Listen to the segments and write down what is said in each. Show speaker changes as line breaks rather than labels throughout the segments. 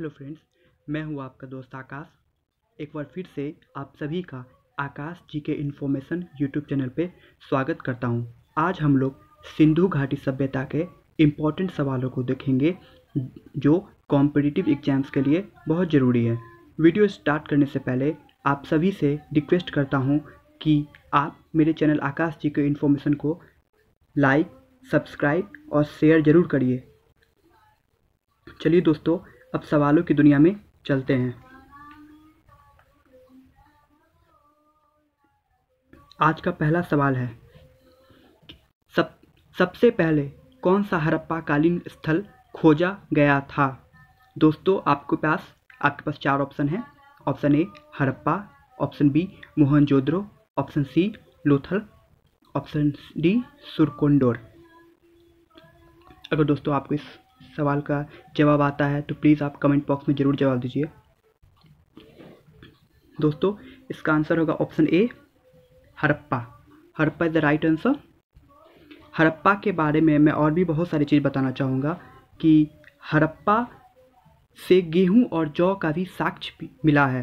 hello friends मैं हूं आपका दोस्त आकाश एक बार फिर से आप सभी का आकाश जी के इन्फॉर्मेशन यूट्यूब चैनल पे स्वागत करता हूं आज हम लोग सिंधु घाटी सभ्यता के इम्पॉर्टेंट सवालों को देखेंगे जो कॉम्पिटिटिव एग्जाम्स के लिए बहुत ज़रूरी है वीडियो स्टार्ट करने से पहले आप सभी से रिक्वेस्ट करता हूँ कि आप मेरे चैनल आकाश जी के इन्फॉर्मेशन को लाइक सब्सक्राइब और शेयर ज़रूर करिए चलिए दोस्तों अब सवालों की दुनिया में चलते हैं आज का पहला सवाल है सब सबसे पहले कौन सा हड़प्पा कालीन स्थल खोजा गया था दोस्तों आपके पास आपके पास चार ऑप्शन हैं option A Harappa option B Mohenjodaro option C Lothal option D Surkotada अगर दोस्तों आपको इस सवाल का जवाब आता है तो प्लीज़ आप कमेंट बॉक्स में ज़रूर जवाब दीजिए दोस्तों इसका आंसर होगा option A Harappa Harappa is the right answer Harappa के बारे में मैं और भी बहुत सारी चीज़ बताना चाहूँगा कि हरप्पा से गेहूं और जौ का भी साक्ष्य मिला है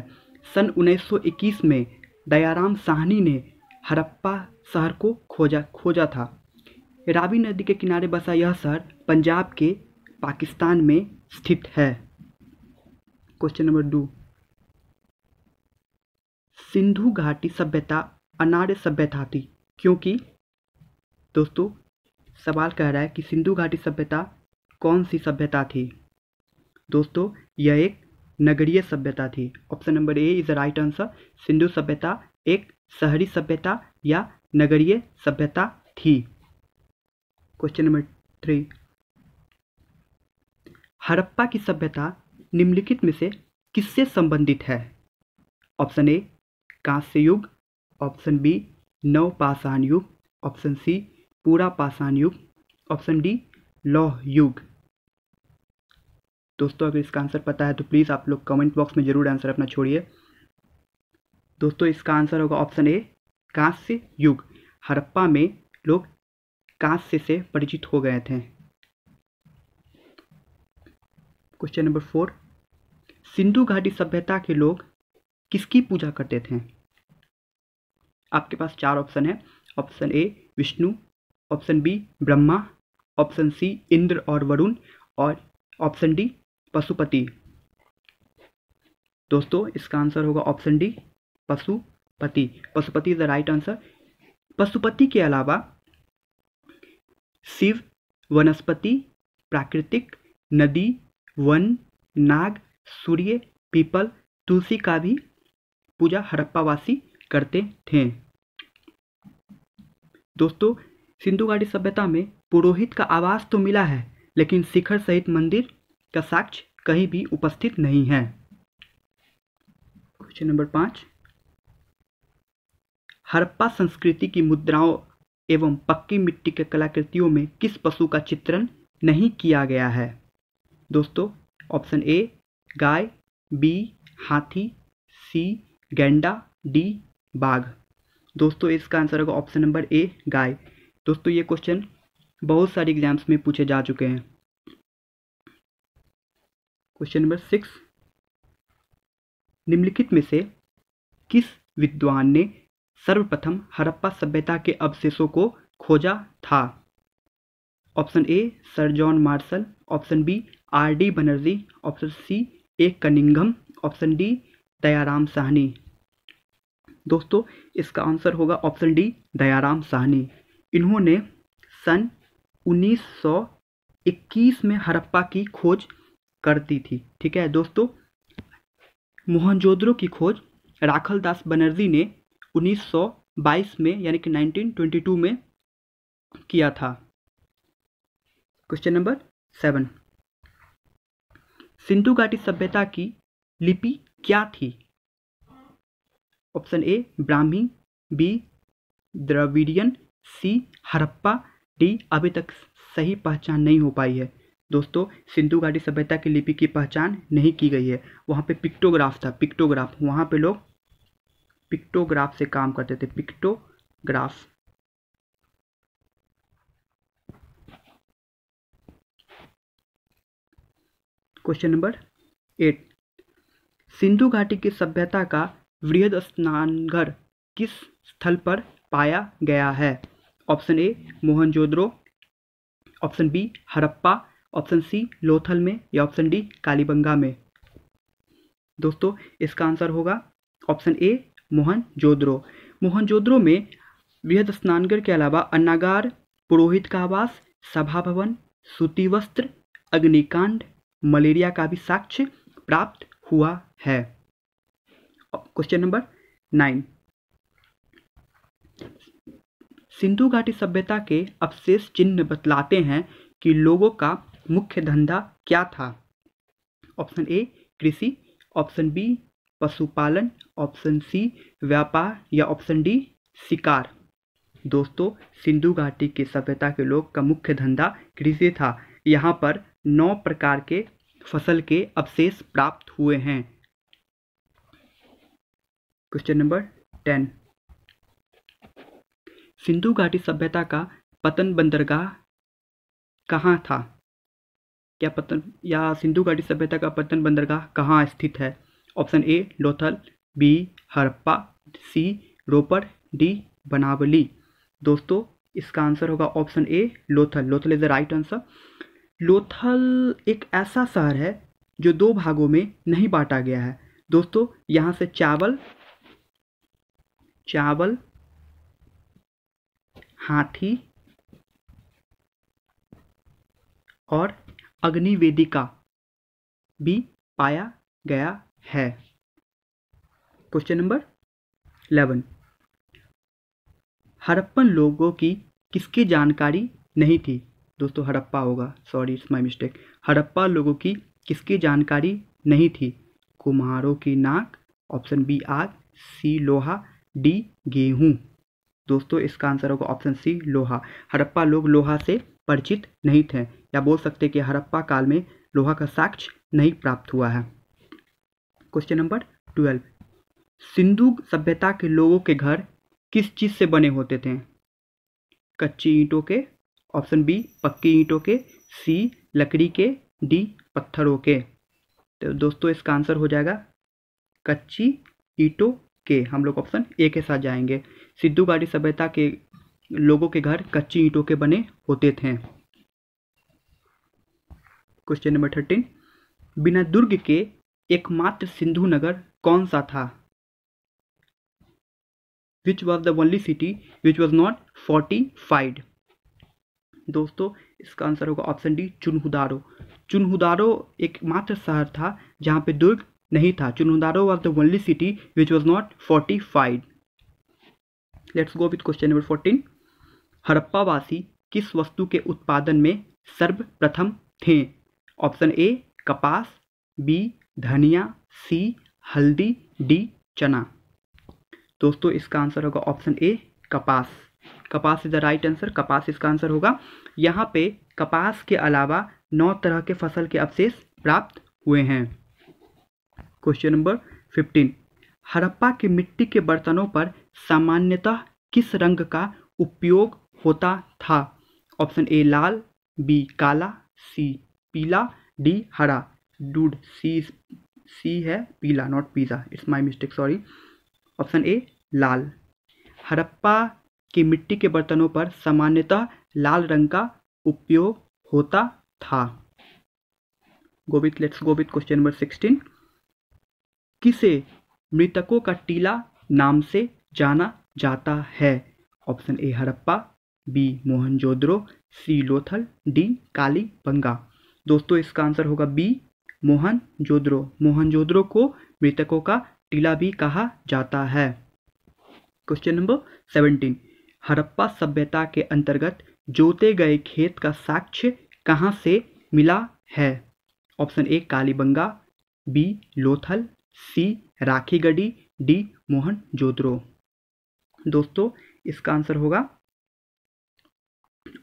सन 1921 में दयाराम साहनी ने हरप्पा शहर को खोजा खोजा था रावी नदी के किनारे बसा यह शहर पंजाब के पाकिस्तान में स्थित है क्वेश्चन नंबर टू सिंधु घाटी सभ्यता अनार्य सभ्यता थी क्योंकि दोस्तों सवाल कह रहा है कि सिंधु घाटी सभ्यता कौन सी सभ्यता थी दोस्तों यह एक नगरीय सभ्यता थी option number A is right answer Sindhu सभ्यता एक शहरी सभ्यता या नगरीय सभ्यता थी क्वेश्चन नंबर थ्री हड़प्पा की सभ्यता निम्नलिखित में से किससे संबंधित है ऑप्शन ए कांस्य युग ऑप्शन बी नव पाषाण युग ऑप्शन सी पूरा पाषाण युग ऑप्शन डी लौह युग दोस्तों अगर इसका आंसर पता है तो प्लीज़ आप लोग कमेंट बॉक्स में ज़रूर आंसर अपना छोड़िए दोस्तों इसका आंसर होगा ऑप्शन ए कांस्य युग हड़प्पा में लोग कांस्य से परिचित हो गए थे क्वेश्चन नंबर फोर सिंधु घाटी सभ्यता के लोग किसकी पूजा करते थे आपके पास चार ऑप्शन है option A Vishnu option B Brahma option C Indra और वरुण और ऑप्शन डी पशुपति दोस्तों इसका आंसर होगा option D Pashupati Pashupati is the right answer Pashupati के अलावा शिव वनस्पति प्राकृतिक नदी वन नाग सूर्य पीपल तुलसी का भी पूजा हड़प्पावासी करते थे दोस्तों सिंधु घाटी सभ्यता में पुरोहित का आवास तो मिला है लेकिन शिखर सहित मंदिर का साक्ष्य कहीं भी उपस्थित नहीं है क्वेश्चन नंबर पाँच हड़प्पा संस्कृति की मुद्राओं एवं पक्की मिट्टी के कलाकृतियों में किस पशु का चित्रण नहीं किया गया है दोस्तों ऑप्शन ए गाय बी हाथी सी गेंडा डी बाघ दोस्तों इसका आंसर होगा ऑप्शन नंबर ए गाय दोस्तों ये क्वेश्चन बहुत सारे एग्जाम्स में पूछे जा चुके हैं क्वेश्चन नंबर सिक्स निम्नलिखित में से किस विद्वान ने सर्वप्रथम हड़प्पा सभ्यता के अवशेषों को खोजा था option A sir John Marshall option B R D Banerjee option C A Cunningham option D Dayaram Sahni दोस्तों इसका आंसर होगा ऑप्शन डी दयाराम साहनी इन्होंने सन 1921 में हरप्पा की खोज कर दी थी ठीक है दोस्तों मोहनजोद्रो की खोज राखल दास बनर्जी ने 1922 में यानी कि 1922 में किया था क्वेश्चन नंबर सेवन सिंधु घाटी सभ्यता की लिपि क्या थी option A Brahmi B Dravidian C Harappa D अभी तक सही पहचान नहीं हो पाई है दोस्तों सिंधु घाटी सभ्यता की लिपि की पहचान नहीं की गई है वहाँ पे पिक्टोग्राफ था पिक्टोग्राफ वहाँ पे लोग पिक्टोग्राफ से काम करते थे pictograph question number eight Sindhu घाटी की सभ्यता का वृहद स्नानघर किस स्थल पर पाया गया है option A Mohenjodaro option B Harappa option C Lothal में या ऑप्शन डी कालीबंगा में दोस्तों इसका आंसर होगा ऑप्शन ए मोहनजोद्रो मोहनजोद्रो में वृहद स्नानघर के अलावा अन्नागार पुरोहित का आवास सभा भवन सूती वस्त्र अग्निकांड मलेरिया का भी साक्ष्य प्राप्त हुआ है क्वेश्चन नंबर नाइन सिंधु घाटी सभ्यता के अवशेष चिन्ह बतलाते हैं कि लोगों का मुख्य धंधा क्या था ऑप्शन ए कृषि ऑप्शन बी पशुपालन ऑप्शन सी व्यापार या ऑप्शन डी शिकार दोस्तों सिंधु घाटी की सभ्यता के लोग का मुख्य धंधा कृषि था यहाँ पर नौ प्रकार के फसल के अवशेष प्राप्त हुए हैं क्वेश्चन नंबर टेन सिंधु घाटी सभ्यता का पतन बंदरगाह कहाँ था क्या पतन या सिंधु घाटी सभ्यता का पतन बंदरगाह कहाँ स्थित है option A Lothal B Harappa C Ropar D Banawali दोस्तों इसका आंसर होगा option A Lothal Lothal is the right answer Lothal एक ऐसा शहर है जो दो भागों में नहीं बांटा गया है दोस्तों यहाँ से चावल चावल हाथी और अग्निवेदिका भी पाया गया है क्वेश्चन नंबर इलेवन हरप्पन लोगों की किसकी जानकारी नहीं थी दोस्तों हड़प्पा होगा sorry it's my mistake Harappa लोगों की किसकी जानकारी नहीं थी कुम्हारों की नाक ऑप्शन बी आग सी लोहा डी गेहूं दोस्तों इसका आंसर होगा ऑप्शन सी लोहा हड़प्पा लोग लोहा से परिचित नहीं थे या बोल सकते कि हड़प्पा काल में लोहा का साक्ष्य नहीं प्राप्त हुआ है क्वेश्चन नंबर ट्वेल्व सिंधु सभ्यता के लोगों के घर किस चीज़ से बने होते थे कच्ची ईंटों के ऑप्शन बी पक्की ईंटों के सी लकड़ी के डी पत्थरों के तो दोस्तों इसका आंसर हो जाएगा कच्ची ईंटों के हम लोग ऑप्शन ए के साथ जाएंगे सिद्धू गाड़ी सभ्यता के लोगों के घर कच्ची ईंटों के बने होते थे क्वेश्चन नंबर थर्टीन बिना दुर्ग के एकमात्र सिंधु नगर कौन सा था which was the only city which was not fortified दोस्तों इसका आंसर होगा ऑप्शन डी चुनहुदारो चुनहुदारो एकमात्र शहर था जहाँ पे दुर्ग नहीं था Chanhudaro was the only city which was not fortified let's go with question number fourteen हड़प्पावासी किस वस्तु के उत्पादन में सर्वप्रथम थे ऑप्शन ए कपास बी धनिया सी हल्दी डी चना दोस्तों इसका आंसर होगा ऑप्शन ए कपास कपास इज द राइट आंसर कपास इसका आंसर होगा यहाँ पे कपास के अलावा नौ तरह के फसल के अवशेष प्राप्त हुए हैं क्वेश्चन नंबर फिफ्टीन हड़प्पा की मिट्टी के बर्तनों पर सामान्यतः किस रंग का उपयोग होता था ऑप्शन ए लाल बी काला सी पीला डी हरा डूड सी सी है पीला not pizza it's my mistake sorry option A लाल हड़प्पा कि मिट्टी के बर्तनों पर सामान्यतः लाल रंग का उपयोग होता था go with let's go with question number sixteen किसे मृतकों का टीला नाम से जाना जाता है option A Harappa B Mohenjodaro C Lothal D Kalibangan दोस्तों इसका आंसर होगा बी मोहनजोद्रो मोहनजोद्रो को मृतकों का टीला भी कहा जाता है क्वेश्चन नंबर सेवनटीन हड़प्पा सभ्यता के अंतर्गत जोते गए खेत का साक्ष्य कहाँ से मिला है option A Kalibangan B Lothal C Rakhigarhi D Mohenjodaro दोस्तों इसका आंसर होगा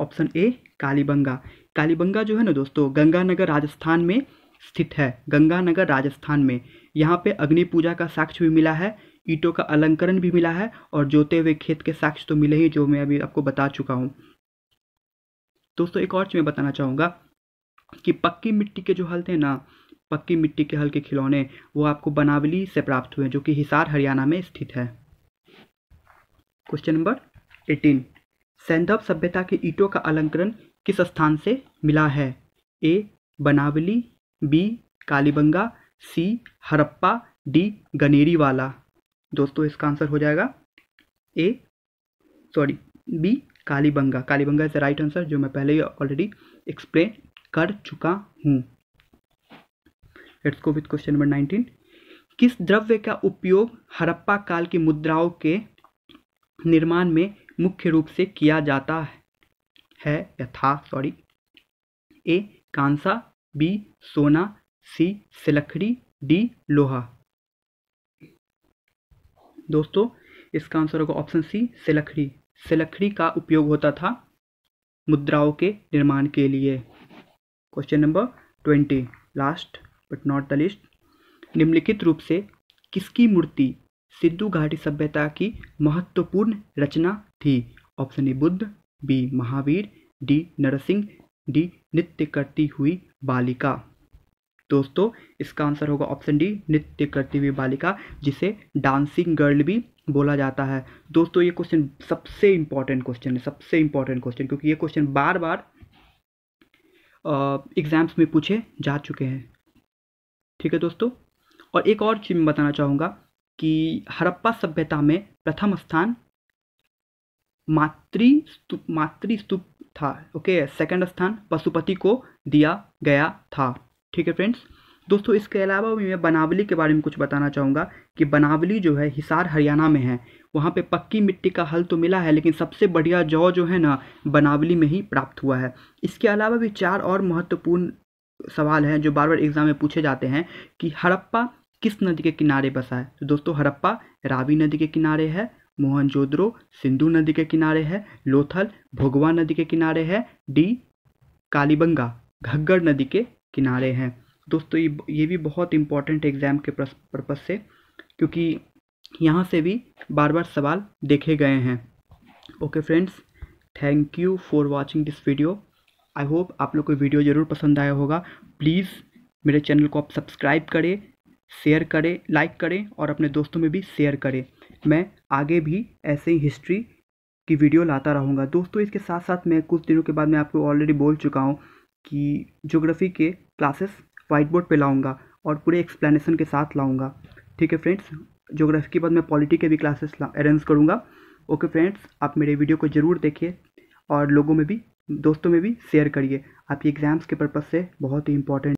ऑप्शन ए कालीबंगा कालीबंगा जो है ना दोस्तों गंगानगर राजस्थान में स्थित है गंगानगर राजस्थान में यहाँ पे अग्नि पूजा का साक्ष्य भी मिला है ईंटों का अलंकरण भी मिला है और जोते हुए खेत के साक्ष्य तो मिले ही जो मैं अभी आपको बता चुका हूँ दोस्तों एक और चीज़ मैं बताना चाहूँगा कि पक्की मिट्टी के जो हल थे ना पक्की मिट्टी के हल के खिलौने वो आपको बनावली से प्राप्त हुए जो कि हिसार हरियाणा में स्थित है क्वेश्चन नंबर एटीन सैंधव सभ्यता के ईंटों का अलंकरण किस स्थान से मिला है A Banawali B Kalibangan C Harappa D वाला दोस्तों इसका आंसर हो जाएगा A sorry B Kalibangan Kalibangan is the right answer जो मैं पहले ही ऑलरेडी एक्सप्लेन कर चुका हूँ विद क्वेश्चन नंबर नाइनटीन किस द्रव्य का उपयोग हड़प्पा काल की मुद्राओं के निर्माण में मुख्य रूप से किया जाता है या था सॉरी ए कांसा बी सोना सी सिलखड़ी डी लोहा दोस्तों इसका आंसर होगा ऑप्शन सी सिलखड़ी सिलखड़ी का उपयोग होता था मुद्राओं के निर्माण के लिए question number twenty last but not the least निम्नलिखित रूप से किसकी मूर्ति सिद्धू घाटी सभ्यता की महत्वपूर्ण रचना थी option A Buddha B Mahavir D Narasimha D नृत्य करती हुई बालिका दोस्तों इसका आंसर होगा ऑप्शन डी नृत्य करती हुई बालिका जिसे डांसिंग गर्ल भी बोला जाता है दोस्तों ये क्वेश्चन सबसे इंपॉर्टेंट क्वेश्चन है सबसे इंपॉर्टेंट क्वेश्चन क्योंकि ये क्वेश्चन बार बार एग्ज़ाम्स में पूछे जा चुके हैं ठीक है दोस्तों और एक और चीज़ मैं बताना चाहूँगा कि हड़प्पा सभ्यता में प्रथम स्थान मातृ मातृ स्तूप था ओके सेकंड स्थान पशुपति को दिया गया था ठीक है फ्रेंड्स दोस्तों इसके अलावा भी मैं बनावली के बारे में कुछ बताना चाहूँगा कि बनावली जो है हिसार हरियाणा में है वहाँ पे पक्की मिट्टी का हल तो मिला है लेकिन सबसे बढ़िया जौ जो है ना बनावली में ही प्राप्त हुआ है इसके अलावा भी चार और महत्वपूर्ण सवाल हैं जो बार बार एग्जाम में पूछे जाते हैं कि हड़प्पा किस नदी के किनारे बसा है तो दोस्तों हड़प्पा रावी नदी के किनारे है मोहनजोद्रो सिंधु नदी के किनारे है लोथल भोगवा नदी के किनारे है डी कालीबंगा घग्गर नदी के किनारे हैं दोस्तों ये ये भी बहुत इम्पॉर्टेंट एग्ज़ाम के पर्पज़ से क्योंकि यहाँ से भी बार बार सवाल देखे गए हैं okay friends thank you for watching this video I hope आप लोग को वीडियो ज़रूर पसंद आया होगा प्लीज़ मेरे चैनल को आप सब्सक्राइब करें शेयर करें लाइक करें और अपने दोस्तों में भी शेयर करें मैं आगे भी ऐसे ही हिस्ट्री की वीडियो लाता रहूँगा दोस्तों इसके साथ साथ मैं कुछ दिनों के बाद मैं आपको ऑलरेडी बोल चुका हूँ कि जोग्राफ़ी के क्लासेस वाइट बोर्ड पर लाऊँगा और पूरे एक्सप्लेनेशन के साथ लाऊँगा ठीक है फ्रेंड्स जोग्राफी के बाद मैं पॉलिटी के भी क्लासेस अरेंज करूँगा ओके फ्रेंड्स आप मेरे वीडियो को ज़रूर देखिए और लोगों में भी दोस्तों में भी शेयर करिए आपकी एग्ज़ाम्स के पर्पज़ से बहुत ही इंपॉर्टेंट